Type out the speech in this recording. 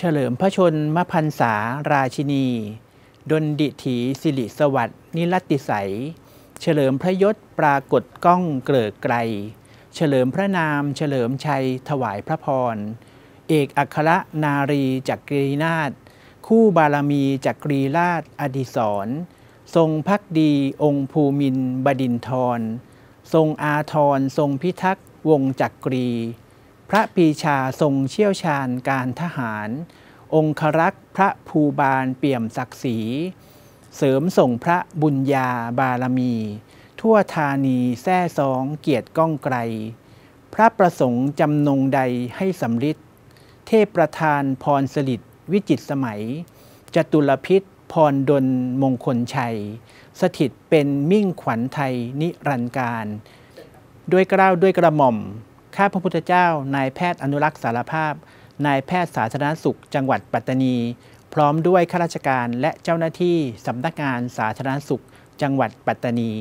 เฉลิมพระชนมพรรษาราชินี ดนดิถีสิริสวัสดนิรัติใสเฉลิมพระยศปรากฏก้องเกลิกไกลเฉลิมพระนามเฉลิมชัยถวายพระพรเอกอัครนารีจักกรีนาถคู่บารมีจักกรีราชอดิศรทรงพักดีองค์ภูมินบดินทรทรงอาทรทรงพิทักษ์วงจักกรีพระปีชาทรงเชี่ยวชาญการทหาร องครักษ์พระภูบาลเปี่ยมศักดิ์ศรีเสริมส่งพระบุญญาบารมี ทั่วธานีแท่สองเกียรติก้องไกล พระประสงค์จำนงใดให้สำลิดเทพประธานพรสลิดวิจิตสมัยจตุลพิษพรดลมงคลชัย สถิตเป็นมิ่งขวัญไทยนิรันดร์การ ด้วยกล้าวด้วยกระหม่อมข้าพระพุทธเจ้า นายแพทย์อนุรักษ์สารภาพ นายแพทย์สาธารณสุขจังหวัดปัตตานี พร้อมด้วยข้าราชการและเจ้าหน้าที่สำนักงานสาธารณสุขจังหวัดปัตตานี